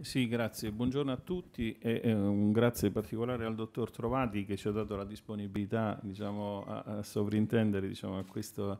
Sì, grazie. Buongiorno a tutti e eh, un grazie particolare al dottor Trovati che ci ha dato la disponibilità diciamo, a, a, sovrintendere diciamo, a questa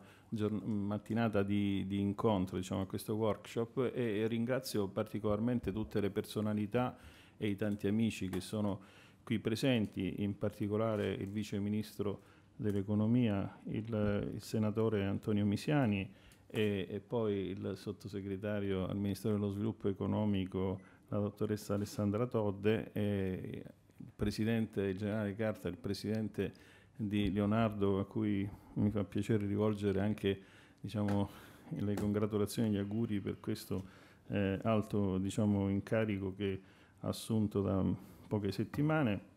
mattinata di, di incontro, diciamo, a questo workshop e, e ringrazio particolarmente tutte le personalità e i tanti amici che sono qui presenti, in particolare il Vice Ministro dell'Economia, il, il Senatore Antonio Misiani e, e, poi il Sottosegretario al Ministero dello Sviluppo Economico la dottoressa Alessandra Todde, e il presidente, il generale Carta, il presidente di Leonardo, a cui mi fa piacere rivolgere anche diciamo, le congratulazioni e gli auguri per questo eh, alto diciamo, incarico che ha assunto da poche settimane.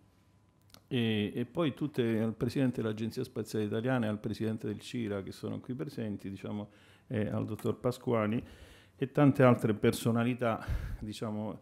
E, e, poi tutte, al Presidente dell'Agenzia Spaziale Italiana e al Presidente del CIRA che sono qui presenti, diciamo, eh, al Dottor Pasquani e tante altre personalità diciamo,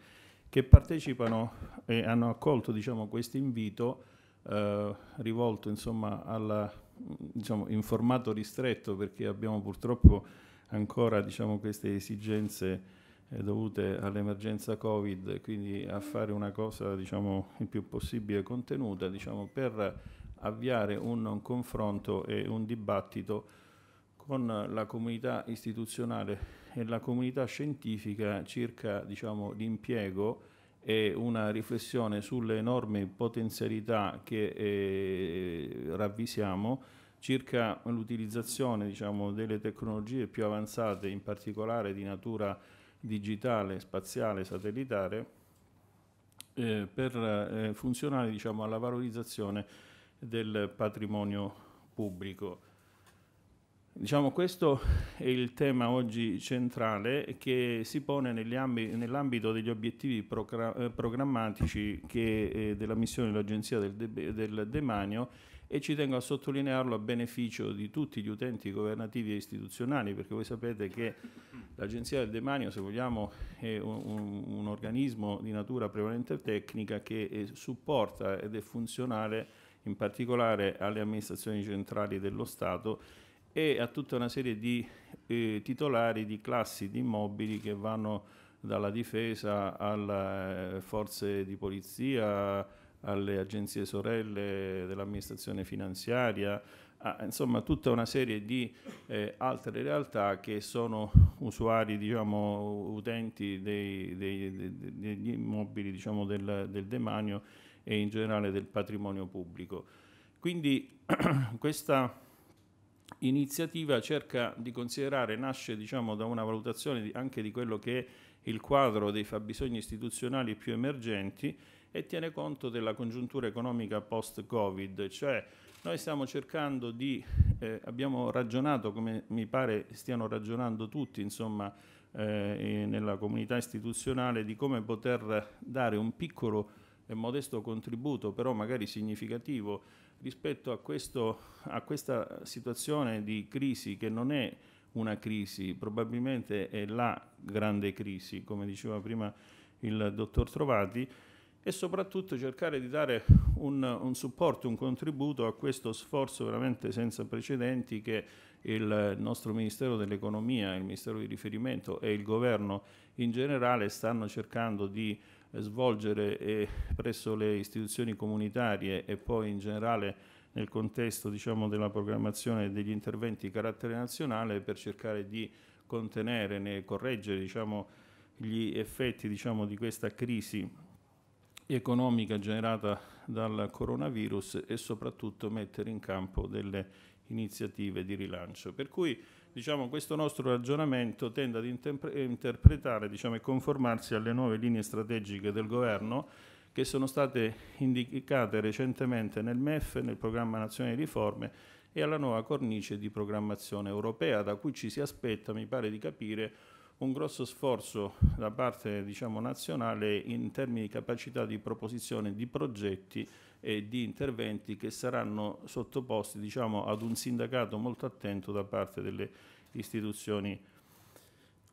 che partecipano e hanno accolto diciamo, questo invito eh, rivolto insomma, alla, diciamo, in formato ristretto perché abbiamo purtroppo ancora diciamo, queste esigenze eh, dovute all'emergenza Covid, quindi a fare una cosa diciamo, il più possibile contenuta diciamo, per avviare un, un confronto e un dibattito con la comunità istituzionale e la comunità scientifica circa diciamo, l'impiego e una riflessione sulle enormi potenzialità che eh, ravvisiamo circa l'utilizzazione diciamo, delle tecnologie più avanzate, in particolare di natura digitale, spaziale, satellitare, eh, per eh, funzionare diciamo, alla valorizzazione del patrimonio pubblico. Diciamo questo è il tema oggi centrale che si pone nell'ambito degli obiettivi eh, programmatici che, eh, della missione dell'Agenzia del, De del Demanio e ci tengo a sottolinearlo a beneficio di tutti gli utenti governativi e istituzionali perché voi sapete che l'Agenzia del Demanio, se vogliamo, è un, un organismo di natura prevalente tecnica che eh, supporta ed è funzionale in particolare alle amministrazioni centrali dello Stato e a tutta una serie di eh, titolari di classi di immobili che vanno dalla difesa alle eh, forze di polizia, alle agenzie sorelle dell'amministrazione finanziaria, a, insomma tutta una serie di eh, altre realtà che sono usuari, diciamo, utenti dei, dei, dei, degli immobili diciamo, del, del demanio e in generale del patrimonio pubblico. Quindi questa iniziativa cerca di considerare, nasce diciamo, da una valutazione di, anche di quello che è il quadro dei fabbisogni istituzionali più emergenti e tiene conto della congiuntura economica post-Covid, cioè noi stiamo cercando di, eh, abbiamo ragionato come mi pare stiano ragionando tutti, insomma, eh, nella comunità istituzionale di come poter dare un piccolo e modesto contributo, però magari significativo, rispetto a, questo, a questa situazione di crisi che non è una crisi, probabilmente è la grande crisi, come diceva prima il dottor Trovati, e soprattutto cercare di dare un, un supporto, un contributo a questo sforzo veramente senza precedenti che il nostro Ministero dell'Economia, il Ministero di riferimento e il Governo in generale stanno cercando di svolgere presso le istituzioni comunitarie e poi in generale nel contesto diciamo, della programmazione degli interventi di carattere nazionale per cercare di contenere e correggere diciamo, gli effetti diciamo, di questa crisi economica generata dal coronavirus e soprattutto mettere in campo delle iniziative di rilancio. Per cui diciamo, questo nostro ragionamento tende ad interpretare diciamo, e conformarsi alle nuove linee strategiche del governo che sono state indicate recentemente nel MEF, nel programma nazionale di riforme e alla nuova cornice di programmazione europea, da cui ci si aspetta, mi pare di capire, un grosso sforzo da parte diciamo, nazionale in termini di capacità di proposizione di progetti e di interventi che saranno sottoposti diciamo, ad un sindacato molto attento da parte delle istituzioni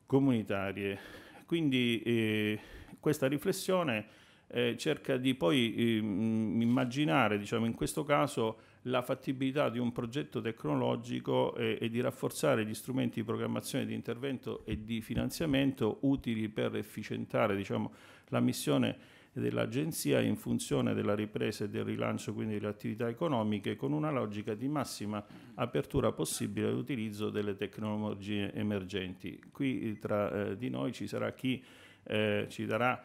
comunitarie. Quindi eh, questa riflessione eh, cerca di poi eh, immaginare diciamo, in questo caso la fattibilità di un progetto tecnologico eh, e di rafforzare gli strumenti di programmazione di intervento e di finanziamento utili per efficientare diciamo, la missione e dell'Agenzia in funzione della ripresa e del rilancio quindi delle attività economiche con una logica di massima apertura possibile all'utilizzo delle tecnologie emergenti. Qui eh, tra eh, di noi ci sarà chi eh, ci darà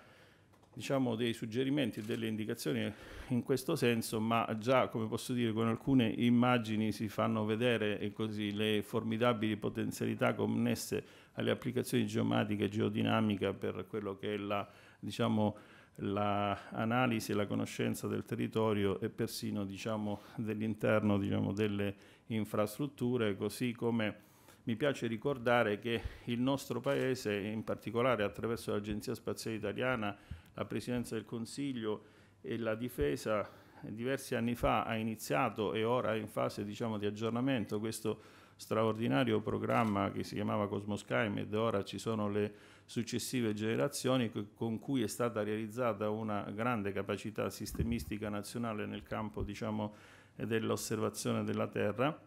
diciamo, dei suggerimenti e delle indicazioni in questo senso, ma già, come posso dire, con alcune immagini si fanno vedere così, le formidabili potenzialità connesse alle applicazioni geomatiche e geodinamica per quello che è la diciamo, l'analisi la e la conoscenza del territorio e persino diciamo, dell'interno diciamo, delle infrastrutture, così come mi piace ricordare che il nostro Paese, in particolare attraverso l'Agenzia Spaziale Italiana, la Presidenza del Consiglio e la Difesa, diversi anni fa ha iniziato e ora è in fase diciamo, di aggiornamento questo straordinario programma che si chiamava Cosmosky ed ora ci sono le successive generazioni con cui è stata realizzata una grande capacità sistemistica nazionale nel campo diciamo, dell'osservazione della Terra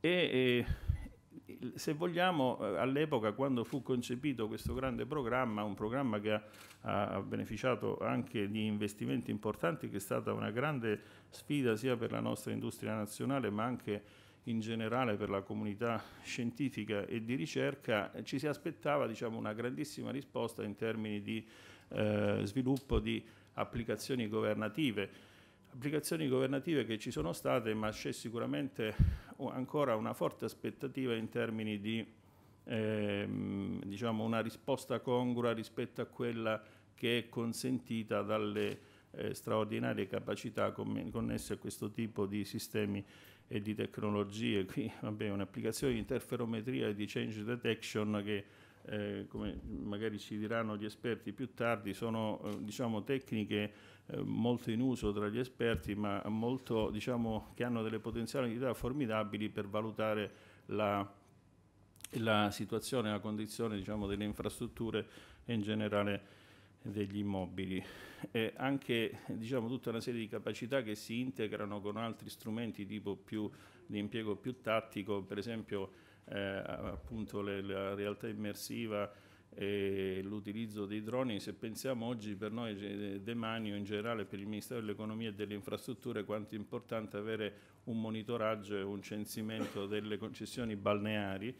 e, e se vogliamo eh, all'epoca quando fu concepito questo grande programma, un programma che ha, ha, beneficiato anche di investimenti importanti che è stata una grande sfida sia per la nostra industria nazionale ma anche per in generale per la comunità scientifica e di ricerca, ci si aspettava diciamo, una grandissima risposta in termini di eh, sviluppo di applicazioni governative. Applicazioni governative che ci sono state, ma c'è sicuramente ancora una forte aspettativa in termini di ehm, diciamo una risposta congrua rispetto a quella che è consentita dalle eh, straordinarie capacità connesse a questo tipo di sistemi e di tecnologie, qui abbiamo un'applicazione di interferometria e di change detection che eh, come magari ci diranno gli esperti più tardi, sono eh, diciamo, tecniche eh, molto in uso tra gli esperti, ma molto, diciamo, che hanno delle potenzialità formidabili per valutare la, la situazione, la condizione diciamo, delle infrastrutture e in generale degli immobili. e anche diciamo, tutta una serie di capacità che si integrano con altri strumenti tipo più, di impiego più tattico, per esempio eh, appunto le, la realtà immersiva e l'utilizzo dei droni, se pensiamo oggi per noi eh, De in generale per il Ministero dell'Economia e delle Infrastrutture quanto è importante avere un monitoraggio e un censimento delle concessioni balneari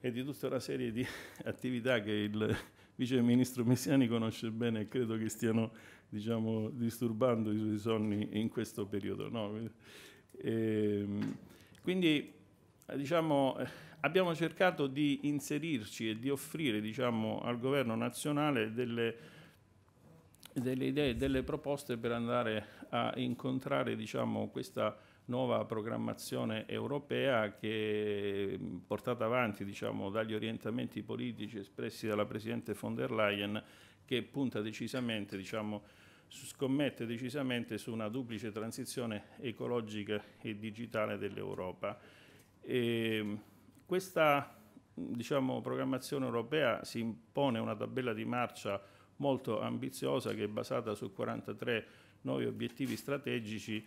e di tutta una serie di attività che il, vice ministro Messiani conosce bene e credo che stiano diciamo, disturbando i suoi sonni in questo periodo. No? E, ehm, quindi eh, diciamo, eh, abbiamo cercato di inserirci e di offrire diciamo, al governo nazionale delle, delle idee, delle proposte per andare a incontrare diciamo, questa nuova programmazione europea che mm, portata avanti diciamo, dagli orientamenti politici espressi dalla Presidente von der Leyen che punta decisamente, diciamo, scommette decisamente su una duplice transizione ecologica e digitale dell'Europa. Ehm, questa mm, diciamo, programmazione europea si impone una tabella di marcia molto ambiziosa che è basata su 43 nuovi obiettivi strategici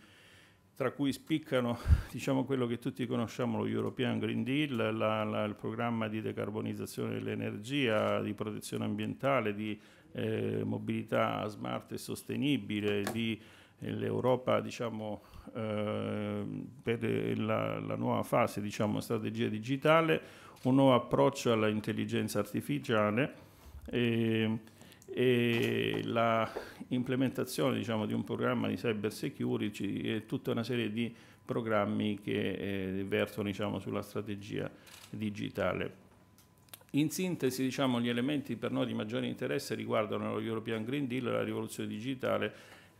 tra cui spiccano diciamo, quello che tutti conosciamo, lo European Green Deal, la, la, il programma di decarbonizzazione dell'energia, di protezione ambientale, di eh, mobilità smart e sostenibile, di eh, l'Europa diciamo, eh, per eh, la, la, nuova fase, diciamo, strategia digitale, un nuovo approccio all'intelligenza artificiale. Ehm, e l'implementazione diciamo, di un programma di cyber security e tutta una serie di programmi che eh, vertono diciamo, sulla strategia digitale. In sintesi, diciamo, gli elementi per noi di maggiore interesse riguardano lo European Green Deal, la rivoluzione digitale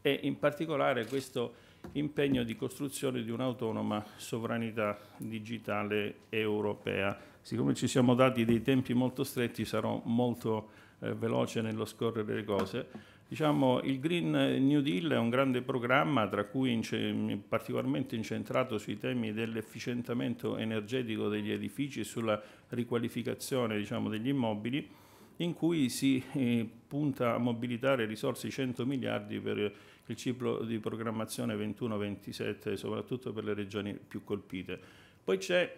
e in particolare questo impegno di costruzione di un'autonoma sovranità digitale europea. Siccome ci siamo dati dei tempi molto stretti, sarò molto eh, veloce nello scorrere le cose. Diciamo, il Green New Deal è un grande programma, tra cui ince- particolarmente incentrato sui temi dell'efficientamento energetico degli edifici e sulla riqualificazione diciamo, degli immobili, in cui si eh, punta a mobilitare risorse di 100 miliardi per il ciclo di programmazione 21-27, soprattutto per le regioni più colpite. Poi c'è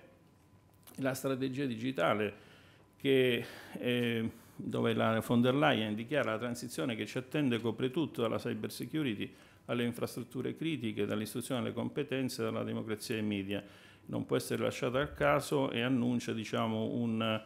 la strategia digitale che... Eh, dove la von der Leyen dichiara la transizione che ci attende copre tutto dalla cyber security alle infrastrutture critiche, dall'istruzione alle competenze, dalla democrazia ai media. Non può essere lasciata al caso e annuncia diciamo, un,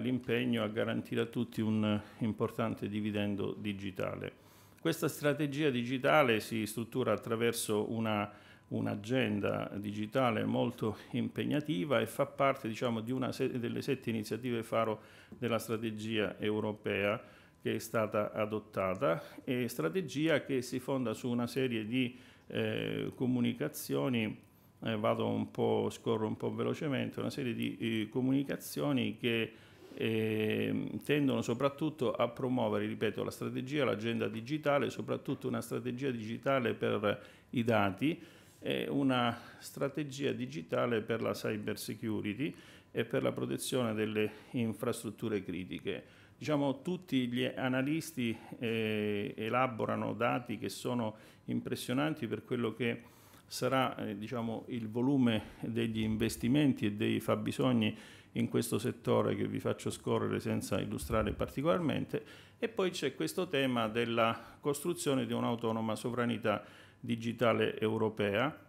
l'impegno a garantire a tutti un importante dividendo digitale. Questa strategia digitale si struttura attraverso una un'agenda digitale molto impegnativa e fa parte diciamo, di una se- delle sette iniziative faro della strategia europea che è stata adottata e strategia che si fonda su una serie di eh, comunicazioni, eh, vado un po', scorro un po' velocemente, una serie di eh, comunicazioni che ehm, tendono soprattutto a promuovere, ripeto, la strategia, l'agenda digitale, soprattutto una strategia digitale per i dati, è una strategia digitale per la cyber security e per la protezione delle infrastrutture critiche. Diciamo, tutti gli analisti eh, elaborano dati che sono impressionanti per quello che sarà eh, diciamo, il volume degli investimenti e dei fabbisogni in questo settore che vi faccio scorrere senza illustrare particolarmente e poi c'è questo tema della costruzione di un'autonoma sovranità digitale europea.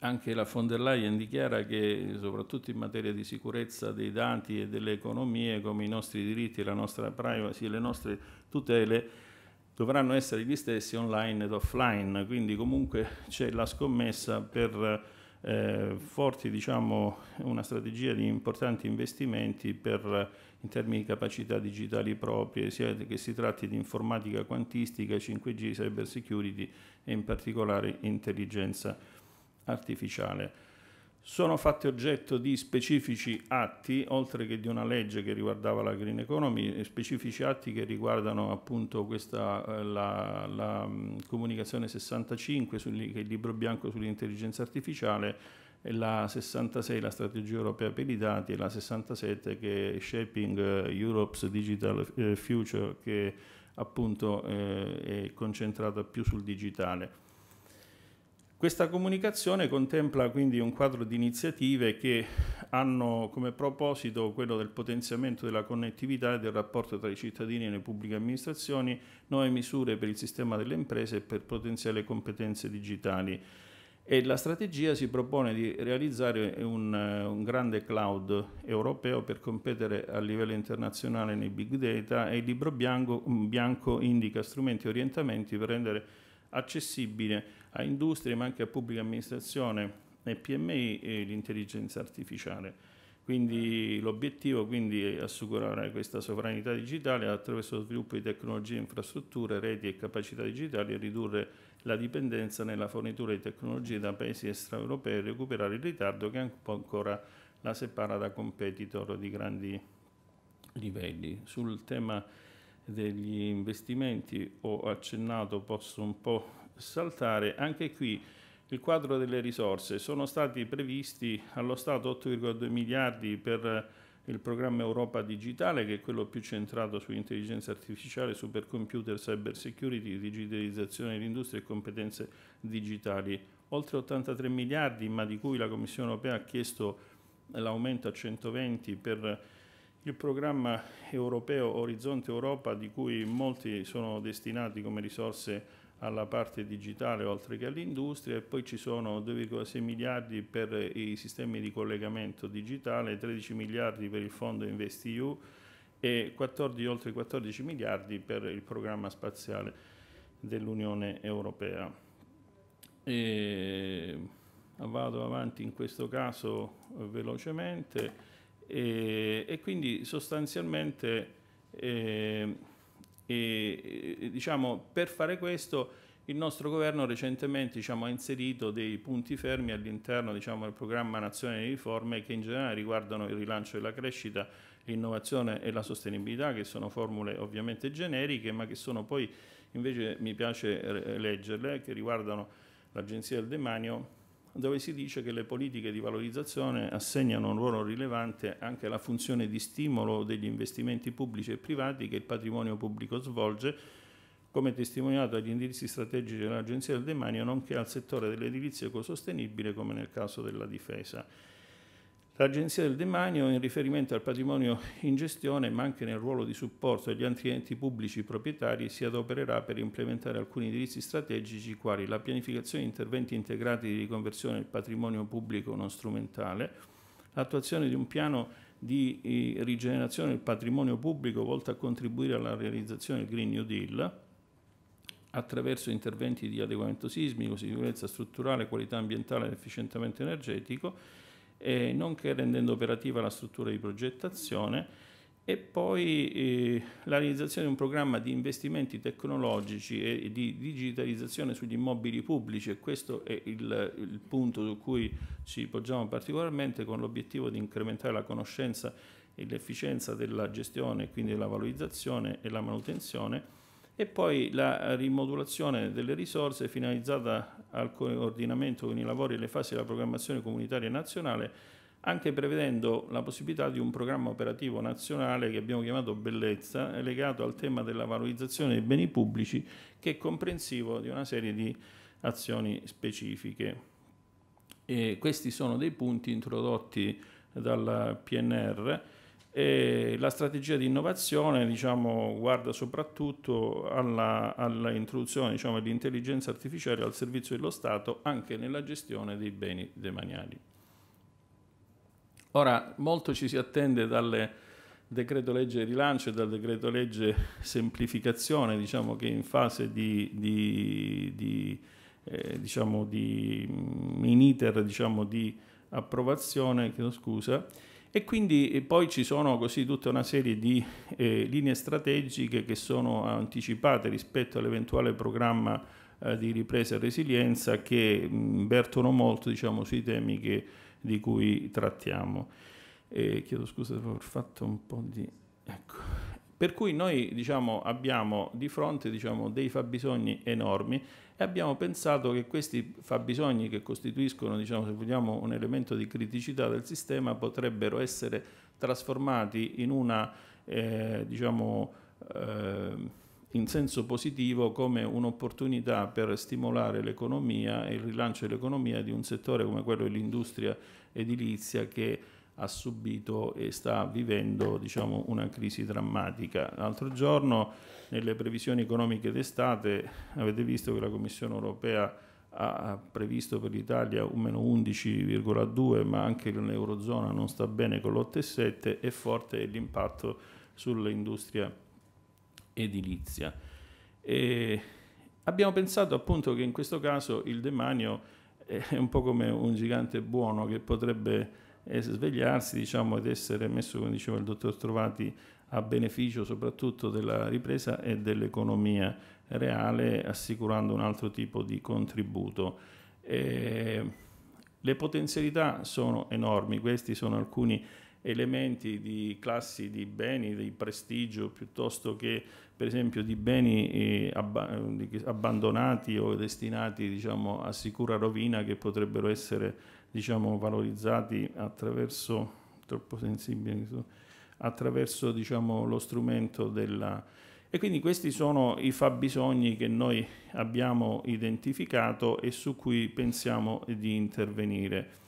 Anche la von der Leyen dichiara che, soprattutto in materia di sicurezza dei dati e delle economie, come i nostri diritti, la nostra privacy e le nostre tutele, dovranno essere gli stessi online ed offline. Quindi comunque c'è la scommessa per eh, forti diciamo, una strategia di importanti investimenti per, in termini di capacità digitali proprie, sia che si tratti di informatica quantistica, 5G, cyber security e in particolare intelligenza artificiale sono fatti oggetto di specifici atti, oltre che di una legge che riguardava la green economy, specifici atti che riguardano appunto questa, eh, la, la mm, comunicazione 65, sul, che è il libro bianco sull'intelligenza artificiale, la 66, la strategia europea per i dati, e la 67 che è Shaping eh, Europe's Digital eh, Future, che appunto eh, è concentrata più sul digitale. Questa comunicazione contempla quindi un quadro di iniziative che hanno come proposito quello del potenziamento della connettività e del rapporto tra i cittadini e le pubbliche amministrazioni, nuove misure per il sistema delle imprese e per potenziali competenze digitali. E la strategia si propone di realizzare un, un grande cloud europeo per competere a livello internazionale nei big data e il libro bianco, bianco indica strumenti e orientamenti per rendere accessibile a industrie ma anche a pubblica amministrazione e PMI e l'intelligenza artificiale. Quindi l'obiettivo quindi, è assicurare questa sovranità digitale attraverso lo sviluppo di tecnologie, infrastrutture, reti e capacità digitali e ridurre la dipendenza nella fornitura di tecnologie da paesi extraeuropei e recuperare il ritardo che ancora la separa da competitor di grandi livelli. Sul tema degli investimenti ho accennato, posso un po' saltare anche qui il quadro delle risorse. Sono stati previsti allo Stato 8,2 miliardi per il programma Europa Digitale, che è quello più centrato su intelligenza artificiale, supercomputer, cyber security, digitalizzazione dell'industria e competenze digitali. Oltre 83 miliardi, ma di cui la Commissione europea ha chiesto l'aumento a 120 per il programma europeo Orizzonte Europa, di cui molti sono destinati come risorse alla parte digitale oltre che all'industria e poi ci sono 2,6 miliardi per i sistemi di collegamento digitale, 13 miliardi per il fondo InvestEU e 14, oltre 14 miliardi per il programma spaziale dell'Unione Europea. E vado avanti in questo caso velocemente e, e quindi sostanzialmente eh, e, e, diciamo, per fare questo il nostro governo recentemente diciamo, ha inserito dei punti fermi all'interno diciamo, del programma nazionale di riforme che in generale riguardano il rilancio della crescita, l'innovazione e la sostenibilità, che sono formule ovviamente generiche, ma che sono poi invece mi piace leggerle, che riguardano l'Agenzia del Demanio, dove si dice che le politiche di valorizzazione assegnano un ruolo rilevante anche alla funzione di stimolo degli investimenti pubblici e privati che il patrimonio pubblico svolge, come testimoniato agli indirizzi strategici dell'Agenzia del Demanio, nonché al settore dell'edilizia ecosostenibile, come nel caso della difesa. L'Agenzia del Demanio, in riferimento al patrimonio in gestione, ma anche nel ruolo di supporto agli altri enti pubblici proprietari, si adopererà per implementare alcuni indirizzi strategici quali la pianificazione di interventi integrati di riconversione del patrimonio pubblico non strumentale, l'attuazione di un piano di eh, rigenerazione del patrimonio pubblico volto a contribuire alla realizzazione del Green New Deal, attraverso interventi di adeguamento sismico, sicurezza strutturale, qualità ambientale ed efficientamento energetico, eh, nonché rendendo operativa la struttura di progettazione e poi eh, la realizzazione di un programma di investimenti tecnologici e, e di digitalizzazione sugli immobili pubblici e questo è il, il punto su cui ci poggiamo particolarmente con l'obiettivo di incrementare la conoscenza e l'efficienza della gestione, quindi della valorizzazione e la manutenzione e poi la rimodulazione delle risorse finalizzata al coordinamento con i lavori e le fasi della programmazione comunitaria nazionale, anche prevedendo la possibilità di un programma operativo nazionale che abbiamo chiamato Bellezza, legato al tema della valorizzazione dei beni pubblici, che è comprensivo di una serie di azioni specifiche. E questi sono dei punti introdotti dal PNR e la strategia di innovazione diciamo, guarda soprattutto all'introduzione diciamo, dell'intelligenza artificiale al servizio dello Stato anche nella gestione dei beni demaniali. Ora, molto ci si attende dal decreto legge rilancio e dal decreto legge semplificazione, diciamo che in fase di, di, di, eh, diciamo di mm, in iter diciamo, di approvazione, chiedo scusa, e quindi eh, poi ci sono così tutta una serie di eh, linee strategiche che sono anticipate rispetto all'eventuale programma eh, di ripresa e resilienza che mh, mm, vertono molto diciamo, sui temi che, di cui trattiamo. E chiedo scusa se ho fatto un po' di... Ecco. Per cui noi diciamo, abbiamo di fronte diciamo, dei fabbisogni enormi e abbiamo pensato che questi fabbisogni che costituiscono diciamo, se vogliamo, un elemento di criticità del sistema potrebbero essere trasformati in una eh, diciamo, eh, in senso positivo come un'opportunità per stimolare l'economia e il rilancio dell'economia di un settore come quello dell'industria edilizia che ha subito e sta vivendo diciamo, una crisi drammatica. L'altro giorno nelle previsioni economiche d'estate avete visto che la Commissione europea ha previsto per l'Italia un meno 11,2 ma anche l'Eurozona non sta bene con l'8,7 e forte è l'impatto sull'industria edilizia. E abbiamo pensato appunto che in questo caso il demanio è un po' come un gigante buono che potrebbe e svegliarsi diciamo, ed essere messo, come diceva il dottor Trovati, a beneficio soprattutto della ripresa e dell'economia reale, assicurando un altro tipo di contributo. E le potenzialità sono enormi, questi sono alcuni elementi di classi di beni, di prestigio, piuttosto che per esempio di beni eh, abbandonati o destinati diciamo, a sicura rovina che potrebbero essere diciamo, valorizzati attraverso, attraverso diciamo, lo strumento della... E quindi questi sono i fabbisogni che noi abbiamo identificato e su cui pensiamo di intervenire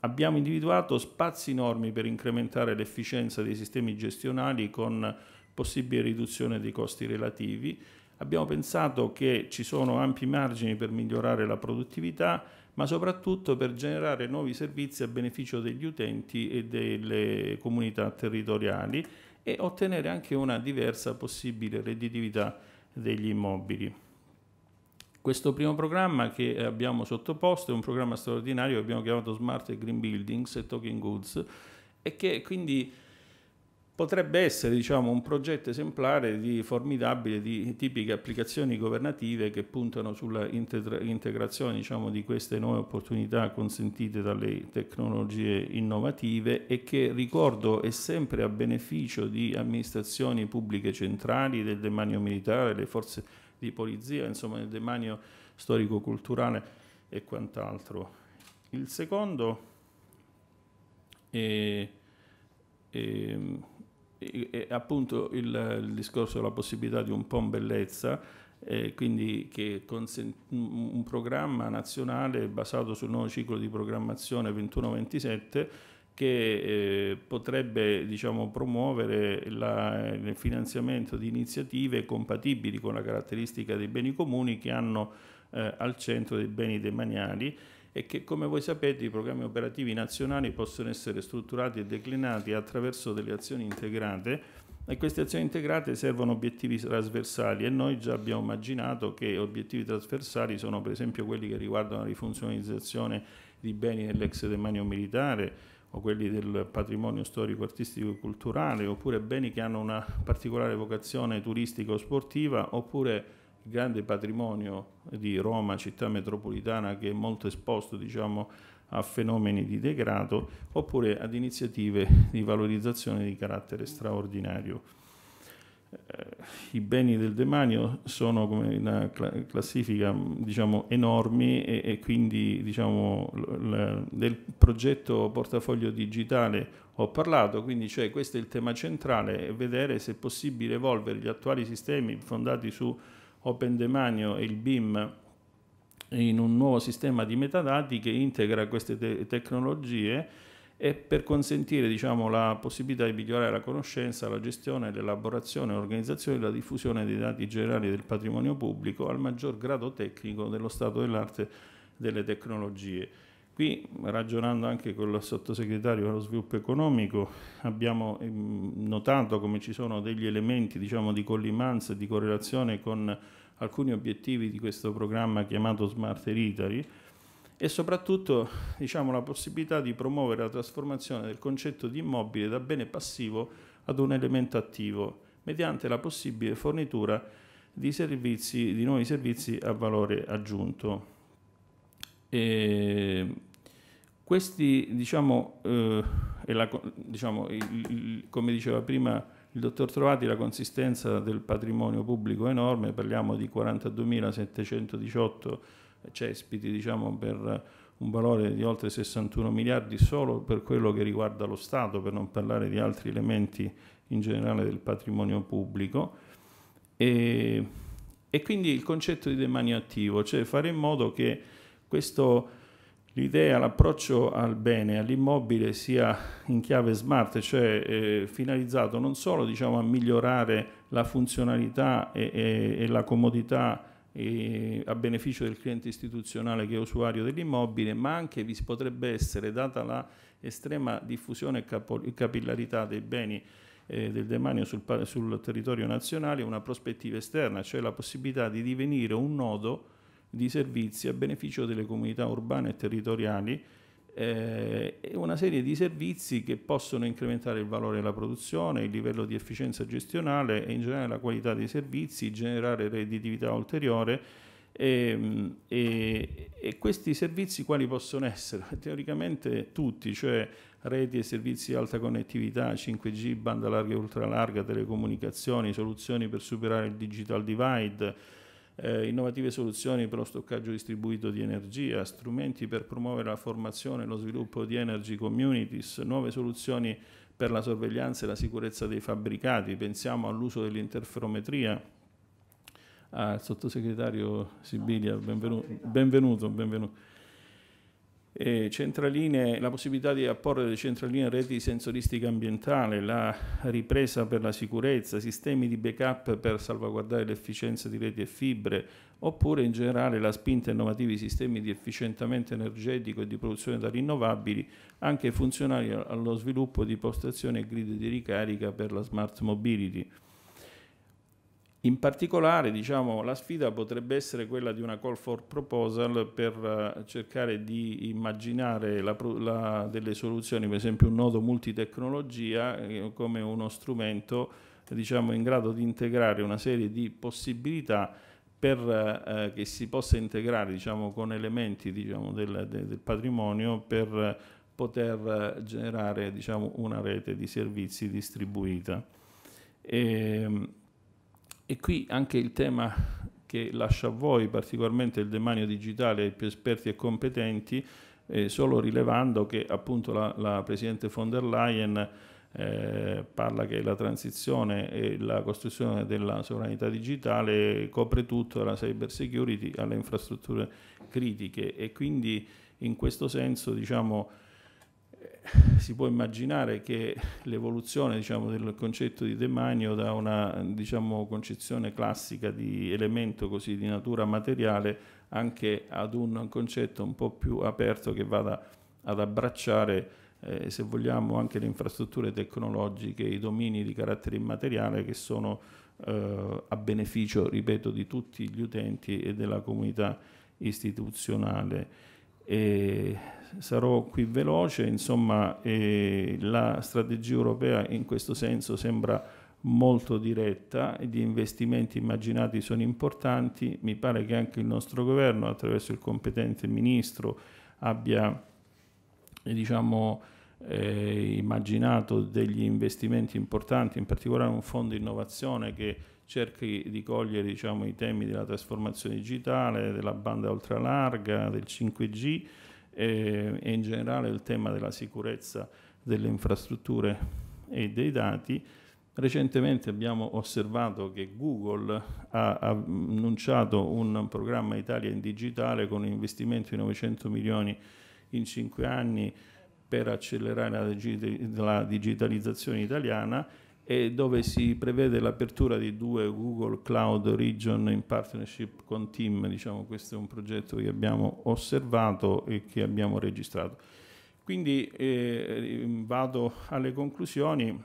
abbiamo individuato spazi enormi per incrementare l'efficienza dei sistemi gestionali con possibile riduzione dei costi relativi. Abbiamo pensato che ci sono ampi margini per migliorare la produttività, ma soprattutto per generare nuovi servizi a beneficio degli utenti e delle comunità territoriali e ottenere anche una diversa possibile redditività degli immobili. Questo primo programma che abbiamo sottoposto è un programma straordinario che abbiamo chiamato Smart Green Buildings e Talking Goods e che quindi potrebbe essere diciamo, un progetto esemplare di formidabile, di tipiche applicazioni governative che puntano sulla integrazione diciamo, di queste nuove opportunità consentite dalle tecnologie innovative e che, ricordo, è sempre a beneficio di amministrazioni pubbliche centrali, del demanio militare, delle forze di polizia, insomma nel demanio storico-culturale e quant'altro. Il secondo è, è, è, è appunto il, il discorso della possibilità di un POM bellezza, eh, quindi che consent- un programma nazionale basato sul nuovo ciclo di programmazione 21-27 che eh, potrebbe diciamo, promuovere la, il finanziamento di iniziative compatibili con la caratteristica dei beni comuni che hanno eh, al centro dei beni demaniali e che come voi sapete i programmi operativi nazionali possono essere strutturati e declinati attraverso delle azioni integrate e queste azioni integrate servono obiettivi trasversali e noi già abbiamo immaginato che obiettivi trasversali sono per esempio quelli che riguardano la rifunzionalizzazione di beni nell'ex demanio militare, o quelli del patrimonio storico, artistico e culturale, oppure beni che hanno una particolare vocazione turistica o sportiva, oppure il grande patrimonio di Roma, città metropolitana, che è molto esposto diciamo, a fenomeni di degrado, oppure ad iniziative di valorizzazione di carattere straordinario. Eh, i beni del demanio sono come una classifica diciamo, enormi e, e quindi diciamo, del progetto portafoglio digitale ho parlato, quindi cioè, questo è il tema centrale, vedere se è possibile evolvere gli attuali sistemi fondati su Open Demanio e il BIM in un nuovo sistema di metadati che integra queste te tecnologie e per consentire diciamo, la possibilità di migliorare la conoscenza, la gestione, l'elaborazione, l'organizzazione e la diffusione dei dati generali del patrimonio pubblico al maggior grado tecnico dello stato dell'arte delle tecnologie. Qui, ragionando anche con il sottosegretario allo sviluppo economico, abbiamo ehm, notato come ci sono degli elementi diciamo, di collimanza e di correlazione con alcuni obiettivi di questo programma chiamato Smart Italy, e soprattutto diciamo, la possibilità di promuovere la trasformazione del concetto di immobile da bene passivo ad un elemento attivo, mediante la possibile fornitura di, servizi, di nuovi servizi a valore aggiunto. E questi, diciamo, eh, la, diciamo il, il, come diceva prima il dottor Trovati, la consistenza del patrimonio pubblico è enorme, parliamo di 42.718 cespiti diciamo, per un valore di oltre 61 miliardi solo per quello che riguarda lo Stato, per non parlare di altri elementi in generale del patrimonio pubblico. E, e quindi il concetto di demanio attivo, cioè fare in modo che questo l'idea, l'approccio al bene, all'immobile sia in chiave smart, cioè eh, finalizzato non solo diciamo, a migliorare la funzionalità e, e, e la comodità eh, a beneficio del cliente istituzionale che è usuario dell'immobile, ma anche vi potrebbe essere, data la estrema diffusione e capo- capillarità dei beni eh, del demanio sul, sul territorio nazionale, una prospettiva esterna, cioè la possibilità di divenire un nodo di servizi a beneficio delle comunità urbane e territoriali eh, una serie di servizi che possono incrementare il valore della produzione, il livello di efficienza gestionale e in generale la qualità dei servizi, generare redditività ulteriore. E, ehm, e, e questi servizi quali possono essere? Teoricamente tutti, cioè reti e servizi di alta connettività, 5G, banda larga e ultralarga, telecomunicazioni, soluzioni per superare il digital divide, eh, innovative soluzioni per lo stoccaggio distribuito di energia, strumenti per promuovere la formazione e lo sviluppo di energy communities, nuove soluzioni per la sorveglianza e la sicurezza dei fabbricati, pensiamo all'uso dell'interferometria. Al ah, sottosegretario Sibilia, benvenuto, benvenuto. benvenuto centraline, la possibilità di apporre le centraline a reti sensoristiche ambientali, la ripresa per la sicurezza, sistemi di backup per salvaguardare l'efficienza di reti e fibre, oppure in generale la spinta innovativa di sistemi di efficientamento energetico e di produzione da rinnovabili, anche funzionali allo sviluppo di postazioni e grid di ricarica per la smart mobility. In particolare, diciamo, la sfida potrebbe essere quella di una call for proposal per eh, cercare di immaginare la, la, delle soluzioni, per esempio un nodo multitecnologia eh, come uno strumento diciamo, in grado di integrare una serie di possibilità per, eh, che si possa integrare diciamo, con elementi diciamo, del, del, patrimonio per poter eh, generare diciamo, una rete di servizi distribuita. E, ehm, e qui anche il tema che lascia a voi, particolarmente il demanio digitale, ai più esperti e competenti, eh, solo rilevando che appunto la, la Presidente von der Leyen eh, parla che la transizione e la costruzione della sovranità digitale copre tutto dalla cyber security alle infrastrutture critiche e quindi in questo senso diciamo eh, si può immaginare che l'evoluzione diciamo, del concetto di demanio da una diciamo, concezione classica di elemento così di natura materiale anche ad un concetto un po' più aperto che vada ad abbracciare, eh, se vogliamo, anche le infrastrutture tecnologiche, i domini di carattere immateriale che sono eh, a beneficio, ripeto, di tutti gli utenti e della comunità istituzionale. E sarò qui veloce, insomma eh, la strategia europea in questo senso sembra molto diretta, gli investimenti immaginati sono importanti, mi pare che anche il nostro governo attraverso il competente ministro abbia diciamo, eh, immaginato degli investimenti importanti, in particolare un fondo innovazione che cerchi di cogliere diciamo, i temi della trasformazione digitale, della banda ultralarga, del 5G eh, e in generale il tema della sicurezza delle infrastrutture e dei dati. Recentemente abbiamo osservato che Google ha annunciato un programma Italia in digitale con un investimento di 900 milioni in 5 anni per accelerare la digitalizzazione italiana e dove si prevede l'apertura di due Google Cloud Region in partnership con Team, diciamo questo è un progetto che abbiamo osservato e che abbiamo registrato. Quindi eh, vado alle conclusioni,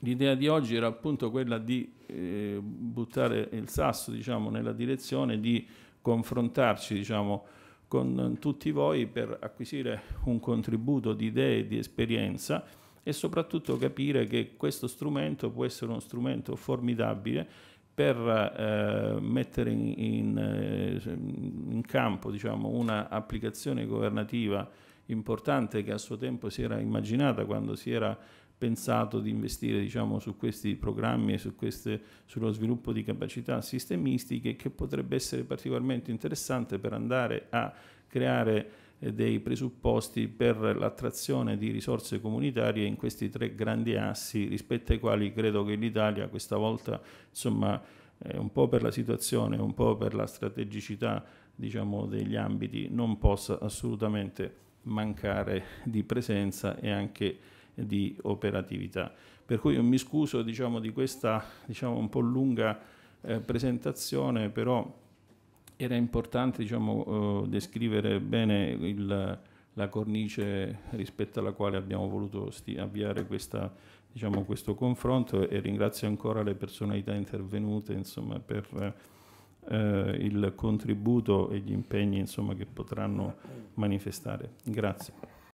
l'idea di oggi era appunto quella di eh, buttare il sasso diciamo, nella direzione di confrontarci diciamo, con tutti voi per acquisire un contributo di idee e di esperienza e soprattutto capire che questo strumento può essere uno strumento formidabile per eh, mettere in, in, eh, in campo diciamo, un'applicazione governativa importante che a suo tempo si era immaginata quando si era pensato di investire diciamo, su questi programmi e su queste, sullo sviluppo di capacità sistemistiche che potrebbe essere particolarmente interessante per andare a creare eh, dei presupposti per l'attrazione di risorse comunitarie in questi tre grandi assi rispetto ai quali credo che l'Italia questa volta insomma eh, un po' per la situazione, un po' per la strategicità diciamo, degli ambiti non possa assolutamente mancare di presenza e anche di operatività. Per cui mi scuso diciamo, di questa diciamo, un po' lunga eh, presentazione, però era importante diciamo, eh, descrivere bene il, la cornice rispetto alla quale abbiamo voluto avviare questa, diciamo, questo confronto e ringrazio ancora le personalità intervenute insomma, per eh, il contributo e gli impegni insomma, che potranno manifestare. Grazie.